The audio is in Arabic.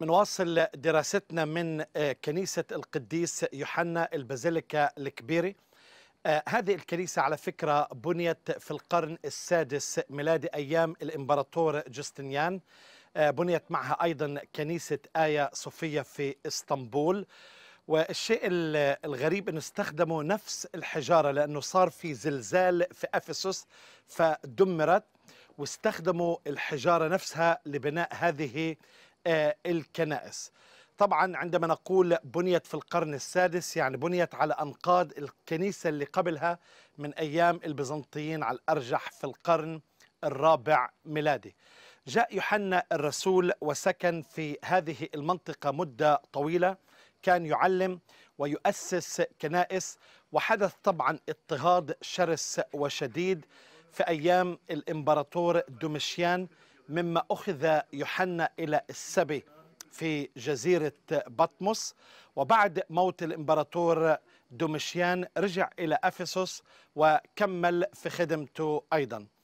منواصل دراستنا من آه، كنيسة القديس يوحنا البازيليكا الكبيرة آه، هذه الكنيسة على فكرة بنيت في القرن السادس ميلادي أيام الإمبراطور جستنيان آه، بنيت معها أيضا كنيسة آيا صوفيا في إسطنبول والشيء الغريب انه استخدموا نفس الحجاره لانه صار في زلزال في افسس فدمرت واستخدموا الحجاره نفسها لبناء هذه آه، الكنائس طبعا عندما نقول بنيت في القرن السادس يعني بنيت على أنقاض الكنيسة اللي قبلها من أيام البيزنطيين على الأرجح في القرن الرابع ميلادي جاء يوحنا الرسول وسكن في هذه المنطقة مدة طويلة كان يعلم ويؤسس كنائس وحدث طبعا اضطهاد شرس وشديد في أيام الإمبراطور دومشيان مما أخذ يوحنا إلى السبي في جزيرة بطمس وبعد موت الإمبراطور دومشيان رجع إلى أفسس وكمل في خدمته أيضاً